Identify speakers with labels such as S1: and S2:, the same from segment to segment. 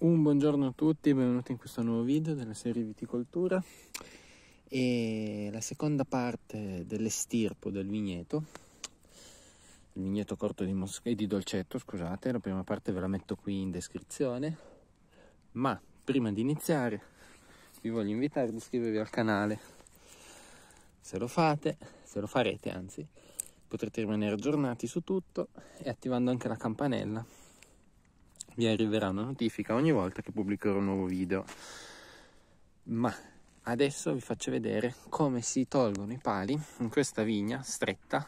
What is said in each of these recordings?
S1: Un buongiorno a tutti e benvenuti in questo nuovo video della serie Viticoltura e la seconda parte dell'estirpo del vigneto il vigneto corto di, Mos- di Dolcetto, scusate, la prima parte ve la metto qui in descrizione ma prima di iniziare vi voglio invitare ad iscrivervi al canale se lo fate, se lo farete anzi potrete rimanere aggiornati su tutto e attivando anche la campanella vi arriverà una notifica ogni volta che pubblicherò un nuovo video. Ma adesso vi faccio vedere come si tolgono i pali in questa vigna stretta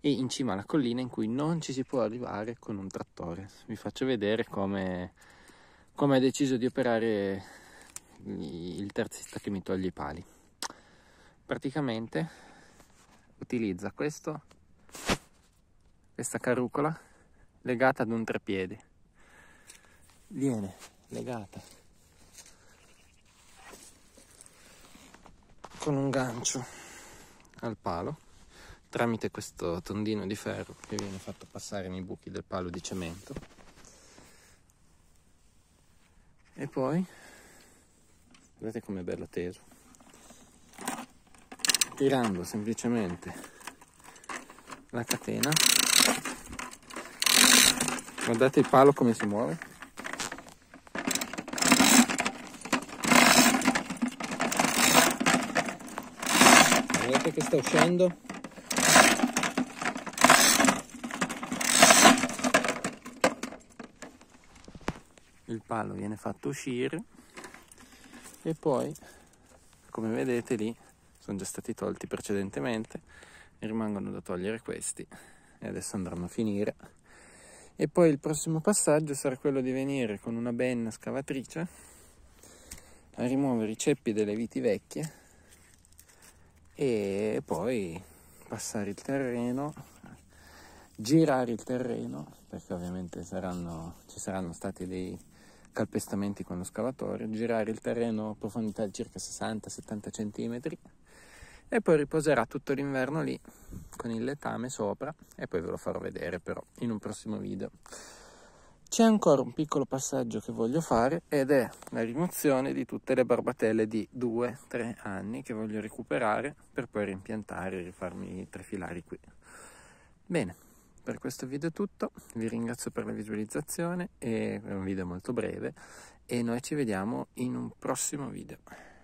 S1: e in cima alla collina in cui non ci si può arrivare con un trattore. Vi faccio vedere come, come ha deciso di operare il terzista che mi toglie i pali. Praticamente utilizza questo, questa carrucola legata ad un treppiede viene legata con un gancio al palo tramite questo tondino di ferro che viene fatto passare nei buchi del palo di cemento e poi guardate com'è bello teso tirando semplicemente la catena guardate il palo come si muove Vedete che sta uscendo? Il palo viene fatto uscire e poi, come vedete lì, sono già stati tolti precedentemente, rimangono da togliere questi e adesso andranno a finire. E poi il prossimo passaggio sarà quello di venire con una benna scavatrice a rimuovere i ceppi delle viti vecchie e poi passare il terreno, girare il terreno, perché ovviamente saranno, ci saranno stati dei calpestamenti con lo scavatore, girare il terreno a profondità di circa 60-70 cm e poi riposerà tutto l'inverno lì con il letame sopra e poi ve lo farò vedere però in un prossimo video. C'è ancora un piccolo passaggio che voglio fare ed è la rimozione di tutte le barbatelle di 2-3 anni che voglio recuperare per poi rimpiantare e rifarmi tre filari qui. Bene, per questo video è tutto, vi ringrazio per la visualizzazione, è un video molto breve e noi ci vediamo in un prossimo video.